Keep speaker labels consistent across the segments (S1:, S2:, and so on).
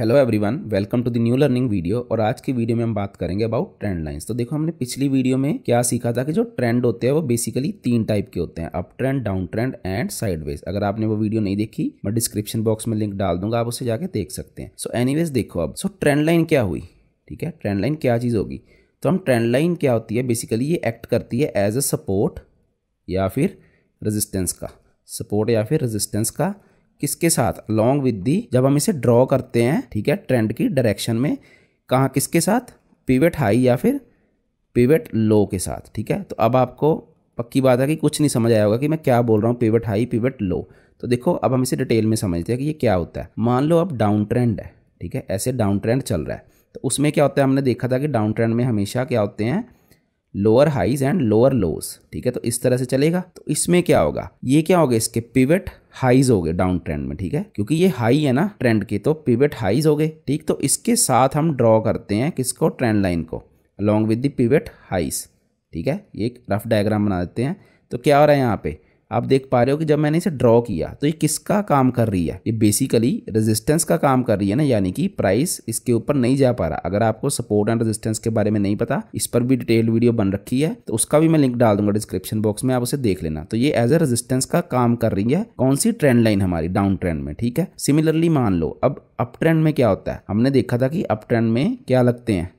S1: Hello everyone welcome to the new learning video और आज की वीडियो में हम बात करेंगे अबाउट ट्रेंड लाइंस तो देखो हमने पिछली वीडियो में क्या सीखा था कि जो ट्रेंड होते हैं वो बेसिकली तीन टाइप के होते हैं up trend down trend and sideways अगर आपने वो वीडियो नहीं देखी मैं डिस्क्रिप्शन बॉक्स में लिंक डाल दूंगा आप उसे जाके देख सकते हैं सो so देखो अब सो ट्रेंड लाइन क्या हुई ठीक है ट्रेंड लाइन क्या चीज़ होगी तो हम ट्रेंड लाइन क्या होती है बेसिकली ये एक्ट करती है एज अ सपोर्ट या फिर रजिस्टेंस का सपोर्ट या फिर रजिस्टेंस का किसके साथ लॉन्ग विद दी जब हम इसे ड्रॉ करते हैं ठीक है ट्रेंड की डायरेक्शन में कहाँ किसके साथ पिवेट हाई या फिर पिवेट लो के साथ ठीक है तो अब आपको पक्की बात है कि कुछ नहीं समझ आया होगा कि मैं क्या बोल रहा हूँ पिवेट हाई पिवेट लो तो देखो अब हम इसे डिटेल में समझते हैं कि ये क्या होता है मान लो अब डाउन ट्रेंड है ठीक है ऐसे डाउन ट्रेंड चल रहा है तो उसमें क्या होता है हमने देखा था कि डाउन ट्रेंड में हमेशा क्या होते हैं lower highs and lower lows ठीक है तो इस तरह से चलेगा तो इसमें क्या होगा ये क्या होगा इसके पिवट हाइज हो गए डाउन ट्रेंड में ठीक है क्योंकि ये हाई है ना ट्रेंड के तो पिवट हाइज हो गए ठीक तो इसके साथ हम ड्रॉ करते हैं किसको ट्रेंड लाइन को along with the pivot highs ठीक है ये एक रफ डायग्राम बना देते हैं तो क्या हो रहा है यहाँ पे आप देख पा रहे हो कि जब मैंने इसे ड्रॉ किया तो ये किसका काम कर रही है ये बेसिकली रेजिस्टेंस का काम कर रही है ना यानी कि प्राइस इसके ऊपर नहीं जा पा रहा अगर आपको सपोर्ट एंड रेजिस्टेंस के बारे में नहीं पता इस पर भी डिटेल वीडियो बन रखी है तो उसका भी मैं लिंक डाल दूंगा डिस्क्रिप्शन बॉक्स में आप उसे देख लेना तो ये एज ए रेजिस्टेंस का काम कर रही है कौन सी ट्रेंड लाइन हमारी डाउन ट्रेंड में ठीक है सिमिलरली मान लो अब अप ट्रेंड में क्या होता है हमने देखा था कि अप ट्रेंड में क्या लगते हैं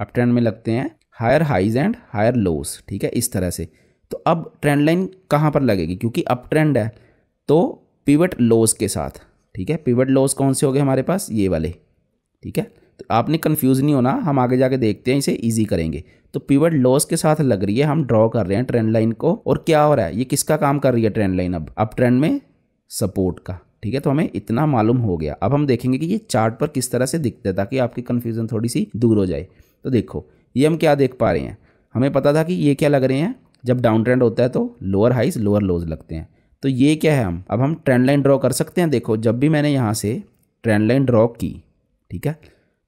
S1: अप ट्रेंड में लगते हैं higher highs and higher lows ठीक है इस तरह से तो अब ट्रेंड लाइन कहाँ पर लगेगी क्योंकि अप ट्रेंड है तो पिवट लॉस के साथ ठीक है पिवट लॉस कौन से हो गए हमारे पास ये वाले ठीक है तो आपने कंफ्यूज नहीं होना हम आगे जाके देखते हैं इसे इजी करेंगे तो पिवट लॉस के साथ लग रही है हम ड्रॉ कर रहे हैं ट्रेंड लाइन को और क्या हो रहा है ये किसका काम कर रही है ट्रेंड लाइन अब अप ट्रेंड में सपोर्ट का ठीक है तो हमें इतना मालूम हो गया अब हम देखेंगे कि ये चार्ट पर किस तरह से दिखता है ताकि आपकी कन्फ्यूज़न थोड़ी सी दूर हो जाए तो देखो ये हम क्या देख पा रहे हैं हमें पता था कि ये क्या लग रहे हैं जब डाउन ट्रेंड होता है तो लोअर हाइज लोअर लोज लगते हैं तो ये क्या है हम अब हम ट्रेंड लाइन ड्रॉ कर सकते हैं देखो जब भी मैंने यहाँ से ट्रेंड लाइन ड्रॉ की ठीक है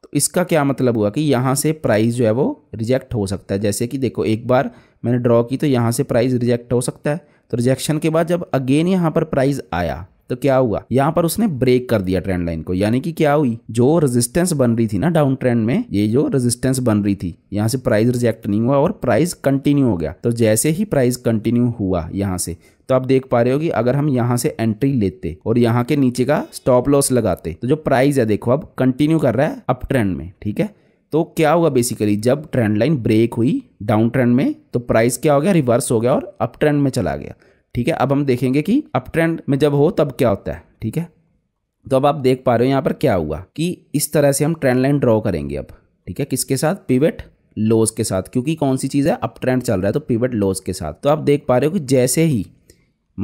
S1: तो इसका क्या मतलब हुआ कि यहाँ से प्राइस जो है वो रिजेक्ट हो सकता है जैसे कि देखो एक बार मैंने ड्रॉ की तो यहाँ से प्राइस रिजेक्ट हो सकता है तो रिजेक्शन के बाद जब अगेन यहाँ पर प्राइस आया तो क्या हुआ यहाँ पर उसने ब्रेक कर दिया ट्रेंड लाइन को यानी कि क्या हुई जो रेजिस्टेंस बन रही थी ना डाउन ट्रेंड में ये जो रेजिस्टेंस बन रही थी यहाँ से प्राइस रिजेक्ट नहीं हुआ और प्राइस कंटिन्यू हो गया तो जैसे ही प्राइस कंटिन्यू हुआ यहाँ से तो आप देख पा रहे हो कि अगर हम यहाँ से एंट्री लेते और यहाँ के नीचे का स्टॉप लॉस लगाते तो जो प्राइस है देखो अब कंटिन्यू कर रहा है अप ट्रेंड में ठीक है तो क्या हुआ बेसिकली जब ट्रेंड लाइन ब्रेक हुई डाउन ट्रेंड में तो प्राइस क्या हो गया रिवर्स हो गया और अप ट्रेंड में चला गया ठीक है अब हम देखेंगे कि अप ट्रेंड में जब हो तब क्या होता है ठीक है तो अब आप देख पा रहे हो यहाँ पर क्या हुआ कि इस तरह से हम ट्रेंड लाइन ड्रॉ करेंगे अब ठीक है किसके साथ पिवट लोज के साथ क्योंकि कौन सी चीज़ है अप ट्रेंड चल रहा है तो पिवट लोज के साथ तो आप देख पा रहे हो कि जैसे ही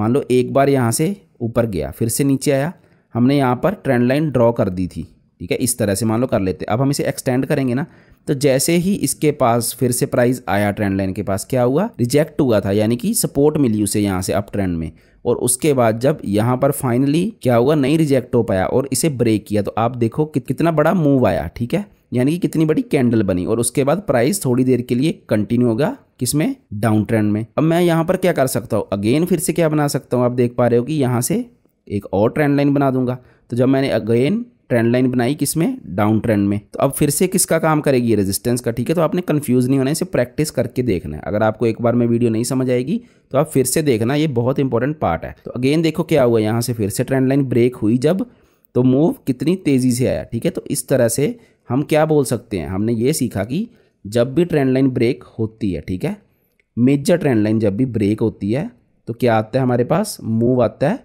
S1: मान लो एक बार यहाँ से ऊपर गया फिर से नीचे आया हमने यहाँ पर ट्रेंड लाइन ड्रॉ कर दी थी ठीक है इस तरह से मान लो कर लेते अब हम इसे एक्सटेंड करेंगे ना तो जैसे ही इसके पास फिर से प्राइस आया ट्रेंड लाइन के पास क्या हुआ रिजेक्ट हुआ था यानी कि सपोर्ट मिली उसे यहाँ से अप ट्रेंड में और उसके बाद जब यहाँ पर फाइनली क्या हुआ नहीं रिजेक्ट हो पाया और इसे ब्रेक किया तो आप देखो कि कितना बड़ा मूव आया ठीक है यानी कि कितनी बड़ी कैंडल बनी और उसके बाद प्राइस थोड़ी देर के लिए कंटिन्यू होगा किसमें डाउन ट्रेंड में अब मैं यहाँ पर क्या कर सकता हूँ अगेन फिर से क्या बना सकता हूँ आप देख पा रहे हो कि यहाँ से एक और ट्रेंड लाइन बना दूंगा तो जब मैंने अगेन ट्रेंड लाइन बनाई किसमें डाउन ट्रेंड में तो अब फिर से किसका काम करेगी रेजिस्टेंस का ठीक है तो आपने कंफ्यूज नहीं होना है इसे प्रैक्टिस करके देखना है अगर आपको एक बार में वीडियो नहीं समझ आएगी तो आप फिर से देखना ये बहुत इंपॉर्टेंट पार्ट है तो अगेन देखो क्या हुआ यहाँ से फिर से ट्रेंड लाइन ब्रेक हुई जब तो मूव कितनी तेज़ी से आया ठीक है तो इस तरह से हम क्या बोल सकते हैं हमने ये सीखा कि जब भी ट्रेंड लाइन ब्रेक होती है ठीक है मेजर ट्रेंड लाइन जब भी ब्रेक होती है तो क्या आता है हमारे पास मूव आता है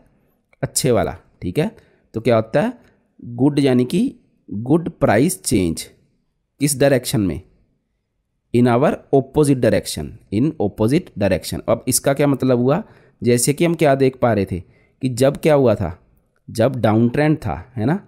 S1: अच्छे वाला ठीक है तो क्या होता है गुड यानी कि गुड प्राइस चेंज किस डायरेक्शन में in our opposite direction in opposite direction अब इसका क्या मतलब हुआ जैसे कि हम क्या देख पा रहे थे कि जब क्या हुआ था जब डाउन ट्रेंड था है ना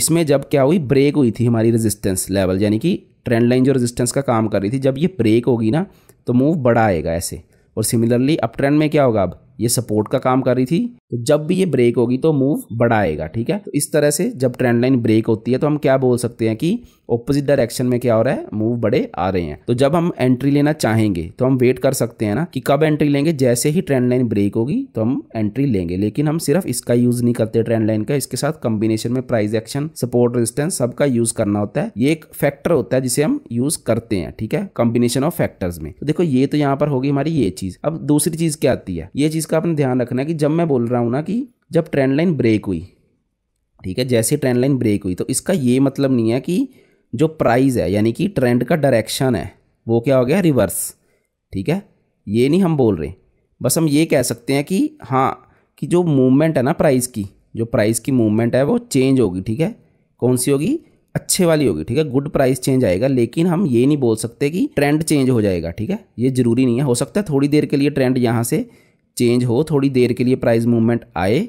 S1: इसमें जब क्या हुई ब्रेक हुई थी हमारी रेजिस्टेंस लेवल यानी कि ट्रेंड लाइन जो रेजिस्टेंस का काम कर रही थी जब ये ब्रेक होगी ना तो मूव बड़ा आएगा ऐसे और सिमिलरली अप ट्रेंड में क्या होगा अब ये सपोर्ट का काम कर रही थी तो जब भी ये ब्रेक होगी तो मूव बढ़ाएगा ठीक है तो इस तरह से जब ट्रेंड लाइन ब्रेक होती है तो हम क्या बोल सकते हैं कि ओपोजिट डायरेक्शन में क्या हो रहा है मूव बड़े आ रहे हैं तो जब हम एंट्री लेना चाहेंगे तो हम वेट कर सकते हैं ना कि कब एंट्री लेंगे जैसे ही ट्रेंड लाइन ब्रेक होगी तो हम एंट्री लेंगे लेकिन हम सिर्फ इसका यूज नहीं करते ट्रेंड लाइन का इसके साथ कॉम्बिनेशन में प्राइस एक्शन सपोर्ट रेजिस्टेंस सबका यूज करना होता है ये एक फैक्टर होता है जिसे हम यूज करते हैं ठीक है कॉम्बिनेशन ऑफ फैक्टर्स में तो देखो ये तो यहाँ पर होगी हमारी ये चीज अब दूसरी चीज क्या आती है ये चीज का अपने ध्यान रखना है कि जब मैं बोल रहा रहा हूँ ना कि जब ट्रेंड लाइन ब्रेक हुई ठीक है जैसे ट्रेंड लाइन ब्रेक हुई तो इसका ये मतलब नहीं है कि जो प्राइस है यानी कि ट्रेंड का डायरेक्शन है वो क्या हो गया रिवर्स ठीक है ये नहीं हम बोल रहे बस हम ये कह सकते हैं कि हाँ कि जो मूवमेंट है ना प्राइस की जो प्राइस की मूवमेंट है वो चेंज होगी ठीक है कौन सी होगी अच्छे वाली होगी ठीक है गुड प्राइस चेंज आएगा लेकिन हम ये नहीं बोल सकते कि ट्रेंड चेंज हो जाएगा ठीक है ये ज़रूरी नहीं है हो सकता है थोड़ी देर के लिए ट्रेंड यहाँ से चेंज हो थोड़ी देर के लिए प्राइस मूवमेंट आए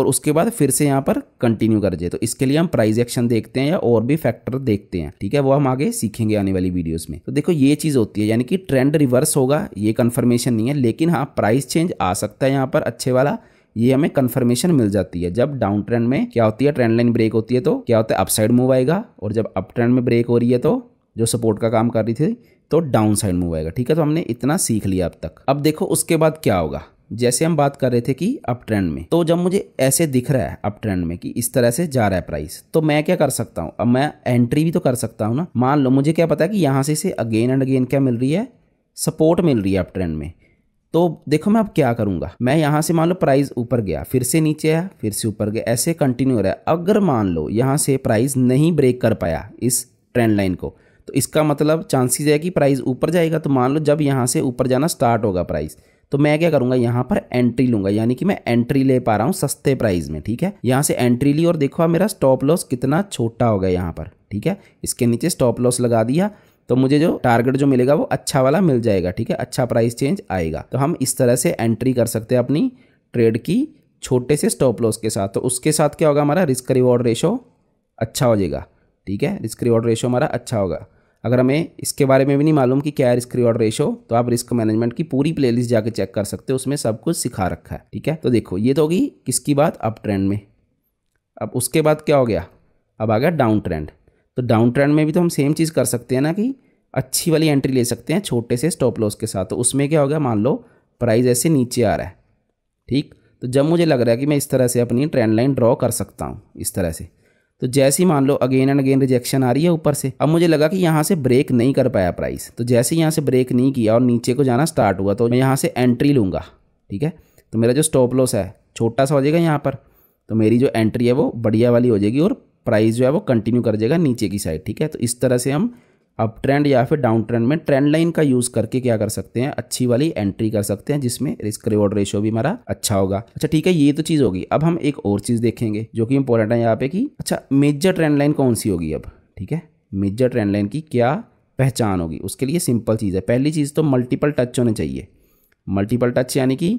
S1: और उसके बाद फिर से यहाँ पर कंटिन्यू कर जाए तो इसके लिए हम प्राइस एक्शन देखते हैं या और भी फैक्टर देखते हैं ठीक है वो हम आगे सीखेंगे आने वाली वीडियोस में तो देखो ये चीज़ होती है यानी कि ट्रेंड रिवर्स होगा ये कन्फर्मेशन नहीं है लेकिन हाँ प्राइस चेंज आ सकता है यहाँ पर अच्छे वाला ये हमें कन्फर्मेशन मिल जाती है जब डाउन ट्रेंड में क्या होती है ट्रेंड लाइन ब्रेक होती है तो क्या होता है अपसाइड मूव आएगा और जब अप ट्रेंड में ब्रेक हो रही है तो जो सपोर्ट का काम कर रही थी तो डाउन साइड मूव आएगा ठीक है तो हमने इतना सीख लिया अब तक अब देखो उसके बाद क्या होगा जैसे हम बात कर रहे थे कि अप ट्रेंड में तो जब मुझे ऐसे दिख रहा है अप ट्रेंड में कि इस तरह से जा रहा है प्राइस तो मैं क्या कर सकता हूँ अब मैं एंट्री भी तो कर सकता हूँ ना मान लो मुझे क्या पता है कि यहाँ से इसे अगेन एंड अगेन क्या मिल रही है सपोर्ट मिल रही है अप ट्रेंड में तो देखो मैं अब क्या करूँगा मैं यहाँ से मान लो प्राइस ऊपर गया फिर से नीचे आया फिर से ऊपर गया ऐसे कंटिन्यू हो रहा है अगर मान लो यहाँ से प्राइस नहीं ब्रेक कर पाया इस ट्रेंड लाइन को तो इसका मतलब चांसेस है कि प्राइस ऊपर जाएगा तो मान लो जब यहाँ से ऊपर जाना स्टार्ट होगा प्राइस तो मैं क्या करूँगा यहाँ पर एंट्री लूँगा यानी कि मैं एंट्री ले पा रहा हूँ सस्ते प्राइस में ठीक है यहाँ से एंट्री ली और देखो मेरा स्टॉप लॉस कितना छोटा हो गया यहाँ पर ठीक है इसके नीचे स्टॉप लॉस लगा दिया तो मुझे जो टारगेट जो मिलेगा वो अच्छा वाला मिल जाएगा ठीक है अच्छा प्राइस चेंज आएगा तो हम इस तरह से एंट्री कर सकते हैं अपनी ट्रेड की छोटे से स्टॉप लॉस के साथ तो उसके साथ क्या होगा हमारा रिस्क रिवॉर्ड रेशो अच्छा हो जाएगा ठीक है रिस्क रिवॉर्ड रेशो हमारा अच्छा होगा अगर हमें इसके बारे में भी नहीं मालूम कि क्या है रिस्क रिवॉर्ड रेशो तो आप रिस्क मैनेजमेंट की पूरी प्लेलिस्ट जाके चेक कर सकते हो उसमें सब कुछ सिखा रखा है ठीक है तो देखो ये तो होगी किसकी बात अप ट्रेंड में अब उसके बाद क्या हो गया अब आ गया डाउन ट्रेंड तो डाउन ट्रेंड में भी तो हम सेम चीज़ कर सकते हैं ना कि अच्छी वाली एंट्री ले सकते हैं छोटे से स्टॉप लॉस के साथ तो उसमें क्या हो गया मान लो प्राइस ऐसे नीचे आ रहा है ठीक तो जब मुझे लग रहा है कि मैं इस तरह से अपनी ट्रेंड लाइन ड्रॉ कर सकता हूँ इस तरह से तो जैसे ही मान लो अगेन एंड अगेन रिजेक्शन आ रही है ऊपर से अब मुझे लगा कि यहाँ से ब्रेक नहीं कर पाया प्राइस तो जैसे ही यहाँ से ब्रेक नहीं किया और नीचे को जाना स्टार्ट हुआ तो मैं यहाँ से एंट्री लूँगा ठीक है तो मेरा जो स्टॉप लॉस है छोटा सा हो जाएगा यहाँ पर तो मेरी जो एंट्री है वो बढ़िया वाली हो जाएगी और प्राइस जो है वो कंटिन्यू कर जाएगा नीचे की साइड ठीक है तो इस तरह से हम अप ट्रेंड या फिर डाउन ट्रेंड में ट्रेंड लाइन का यूज करके क्या कर सकते हैं अच्छी वाली एंट्री कर सकते हैं जिसमें रिस्क रिवॉर्ड रेशियो भी हमारा अच्छा होगा अच्छा ठीक है ये तो चीज होगी अब हम एक और चीज देखेंगे जो कि इंपॉर्टेंट है यहाँ पे कि अच्छा मेजर ट्रेंड लाइन कौन सी होगी अब ठीक है मेजर ट्रेंड लाइन की क्या पहचान होगी उसके लिए सिंपल चीज़ है पहली चीज़ तो मल्टीपल टच होने चाहिए मल्टीपल टच यानी कि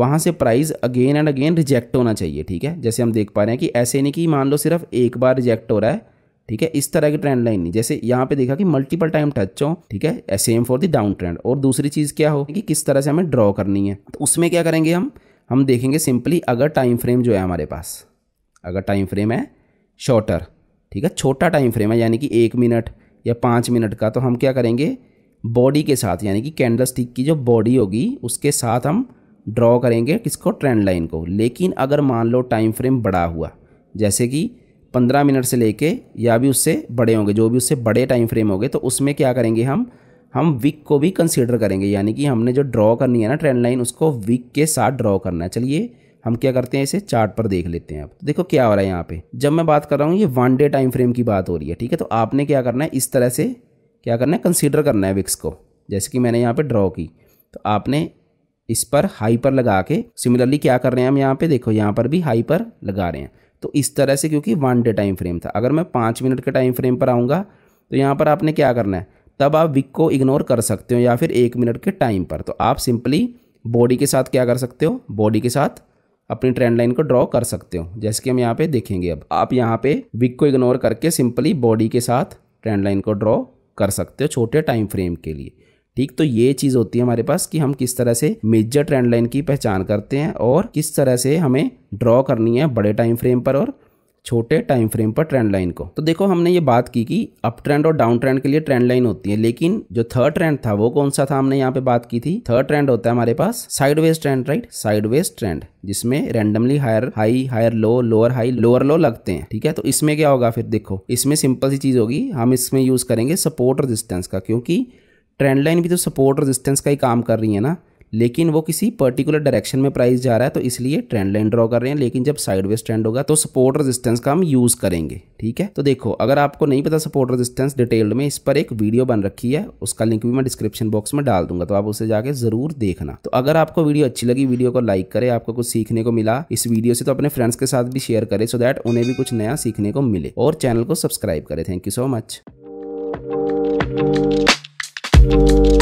S1: वहाँ से price again and again reject होना चाहिए ठीक है जैसे हम देख पा रहे हैं कि ऐसे नहीं कि मान लो सिर्फ एक बार रिजेक्ट हो रहा है ठीक है इस तरह की ट्रेंड लाइन नहीं जैसे यहाँ पे देखा कि मल्टीपल टाइम टच हो ठीक है same for the down trend और दूसरी चीज़ क्या हो कि किस तरह से हमें ड्रॉ करनी है तो उसमें क्या करेंगे हम हम देखेंगे सिंपली अगर टाइम फ्रेम जो है हमारे पास अगर टाइम फ्रेम है शॉर्टर ठीक है छोटा टाइम फ्रेम है यानी कि एक मिनट या पाँच मिनट का तो हम क्या करेंगे बॉडी के साथ यानी कि कैंडल स्टिक की जो बॉडी होगी उसके साथ हम ड्रॉ करेंगे किसको ट्रेंड लाइन को लेकिन अगर मान लो टाइम फ्रेम बड़ा हुआ जैसे कि पंद्रह मिनट से लेके या भी उससे बड़े होंगे जो भी उससे बड़े टाइम फ्रेम होंगे तो उसमें क्या करेंगे हम हम विक को भी कंसीडर करेंगे यानी कि हमने जो ड्रॉ करनी है ना ट्रेंड लाइन उसको विक के साथ ड्रॉ करना है चलिए हम क्या करते हैं इसे चार्ट पर देख लेते हैं आप देखो क्या हो रहा है यहाँ पे जब मैं बात कर रहा हूँ ये वन डे टाइम फ्रेम की बात हो रही है ठीक है तो आपने क्या करना है इस तरह से क्या करना है कंसिडर करना है विक्स को जैसे कि मैंने यहाँ पर ड्रॉ की तो आपने इस पर हाई पर लगा के सिमिलरली क्या कर रहे हैं हम यहाँ पे देखो यहाँ पर भी हाई पर लगा रहे हैं तो इस तरह से क्योंकि वन डे टाइम फ्रेम था अगर मैं पाँच मिनट के टाइम फ्रेम पर आऊँगा तो यहाँ पर आपने क्या करना है तब आप विक को इग्नोर कर सकते हो या फिर एक मिनट के टाइम पर तो आप सिंपली बॉडी के साथ क्या कर सकते हो बॉडी के साथ अपनी ट्रेंड लाइन को ड्रॉ कर सकते हो जैसे कि हम यहाँ पे देखेंगे अब आप यहाँ पे विक को इग्नोर करके सिंपली बॉडी के साथ ट्रेंड लाइन को ड्रॉ कर सकते हो छोटे टाइम फ्रेम के लिए ठीक तो ये चीज़ होती है हमारे पास कि हम किस तरह से मेजर ट्रेंड लाइन की पहचान करते हैं और किस तरह से हमें ड्रॉ करनी है बड़े टाइम फ्रेम पर और छोटे टाइम फ्रेम पर ट्रेंड लाइन को तो देखो हमने ये बात की कि अप ट्रेंड और डाउन ट्रेंड के लिए ट्रेंड लाइन होती है लेकिन जो थर्ड ट्रेंड था वो कौन सा था हमने यहाँ पे बात की थी थर्ड ट्रेंड होता है हमारे पास sideways trend right sideways trend जिसमें randomly higher high higher low lower high lower low लगते हैं ठीक है तो इसमें क्या होगा फिर देखो इसमें सिंपल सी चीज होगी हम इसमें यूज करेंगे सपोर्ट रेजिस्टेंस का क्योंकि ट्रेंड लाइन भी तो सपोर्ट रेजिस्टेंस का ही काम कर रही है ना लेकिन वो किसी पर्टिकुलर डायरेक्शन में प्राइस जा रहा है तो इसलिए ट्रेंड लाइन ड्रॉ कर रहे हैं लेकिन जब साइडवेज ट्रेंड होगा तो सपोर्ट रेजिस्टेंस का हम यूज़ करेंगे ठीक है तो देखो अगर आपको नहीं पता सपोर्ट रेजिस्टेंस डिटेल्ड में इस पर एक वीडियो बन रखी है उसका लिंक भी मैं डिस्क्रिप्शन बॉक्स में डाल दूंगा तो आप उसे जाके जरूर देखना तो अगर आपको वीडियो अच्छी लगी वीडियो को लाइक करें आपको कुछ सीखने को मिला इस वीडियो से तो अपने फ्रेंड्स के साथ भी शेयर करें सो दैट उन्हें भी कुछ नया सीखने को मिले और चैनल को सब्सक्राइब करें thank you so much Thank you.